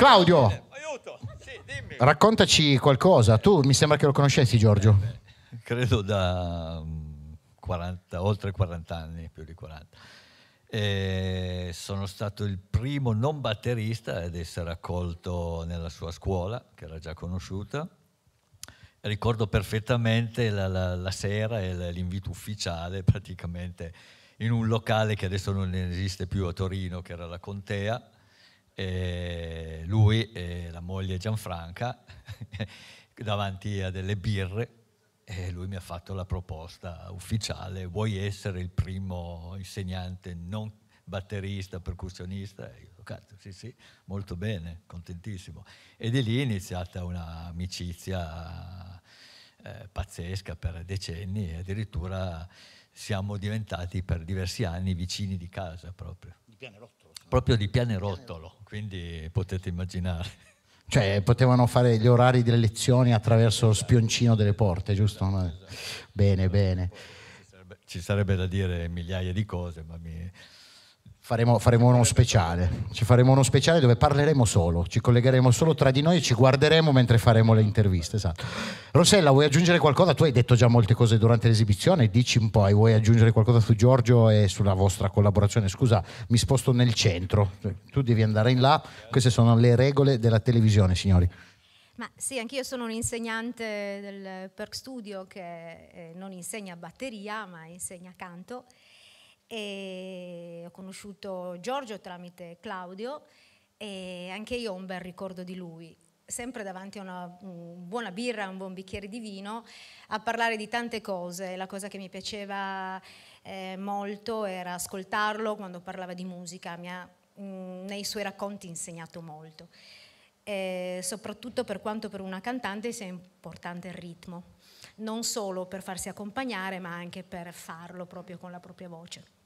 Claudio, Aiuto. Sì, dimmi. raccontaci qualcosa. Tu mi sembra che lo conoscessi Giorgio. Eh, credo da 40, mm, oltre 40 anni, più di 40. E sono stato il primo non batterista ad essere accolto nella sua scuola, che era già conosciuta. Ricordo perfettamente la, la, la sera e l'invito ufficiale, praticamente in un locale che adesso non esiste più a Torino, che era la Contea e eh, lui e la moglie Gianfranca davanti a delle birre e lui mi ha fatto la proposta ufficiale, vuoi essere il primo insegnante non batterista, percussionista? E io, cazzo, sì, sì, molto bene, contentissimo. E di lì è iniziata un'amicizia eh, pazzesca per decenni e addirittura siamo diventati per diversi anni vicini di casa proprio. Di pianerottolo. Proprio di pianerottolo quindi potete immaginare. Cioè, potevano fare gli orari delle lezioni attraverso lo spioncino delle porte, giusto? Esatto, esatto. Bene, bene. Ci sarebbe, ci sarebbe da dire migliaia di cose, ma mi, Faremo, faremo, uno speciale. Ci faremo uno speciale dove parleremo solo, ci collegheremo solo tra di noi e ci guarderemo mentre faremo le interviste. Esatto. Rossella, vuoi aggiungere qualcosa? Tu hai detto già molte cose durante l'esibizione, dici un po', vuoi aggiungere qualcosa su Giorgio e sulla vostra collaborazione? Scusa, mi sposto nel centro, cioè, tu devi andare in là, queste sono le regole della televisione, signori. Ma sì, anch'io sono un insegnante del Perk Studio che eh, non insegna batteria, ma insegna canto e ho conosciuto Giorgio tramite Claudio e anche io ho un bel ricordo di lui sempre davanti a una buona birra, un buon bicchiere di vino, a parlare di tante cose. La cosa che mi piaceva eh, molto era ascoltarlo quando parlava di musica, mi ha mh, mm, nei suoi racconti insegnato molto. E soprattutto per quanto per una cantante sia importante il ritmo, non solo per farsi accompagnare, ma anche per farlo proprio con la propria voce.